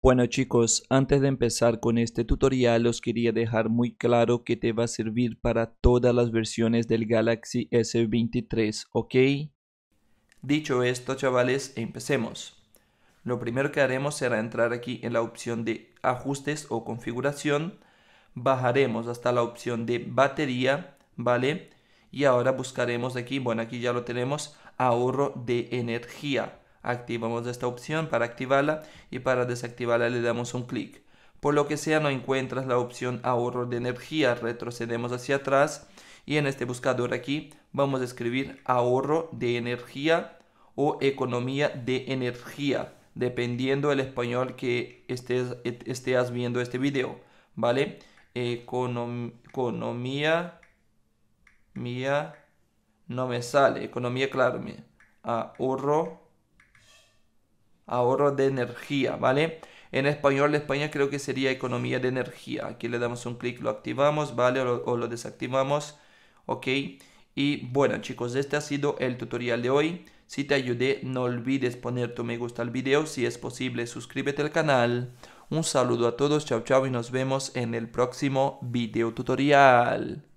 Bueno chicos, antes de empezar con este tutorial os quería dejar muy claro que te va a servir para todas las versiones del Galaxy S23, ¿ok? Dicho esto chavales, empecemos. Lo primero que haremos será entrar aquí en la opción de ajustes o configuración, bajaremos hasta la opción de batería, ¿vale? Y ahora buscaremos aquí, bueno aquí ya lo tenemos, ahorro de energía. Activamos esta opción para activarla y para desactivarla le damos un clic. Por lo que sea no encuentras la opción ahorro de energía, retrocedemos hacia atrás y en este buscador aquí vamos a escribir ahorro de energía o economía de energía, dependiendo del español que estés, estés viendo este video, ¿vale? economía mía no me sale, economía claro, ahorro ahorro de energía, ¿vale? En español de España creo que sería economía de energía. Aquí le damos un clic, lo activamos, ¿vale? O lo, desactivamos, ¿ok? Y bueno chicos, este ha sido el tutorial de hoy. Si te ayudé, no olvides poner tu me gusta al video. Si es posible, suscríbete al canal. Un saludo a todos, chao chao y nos vemos en el próximo video tutorial.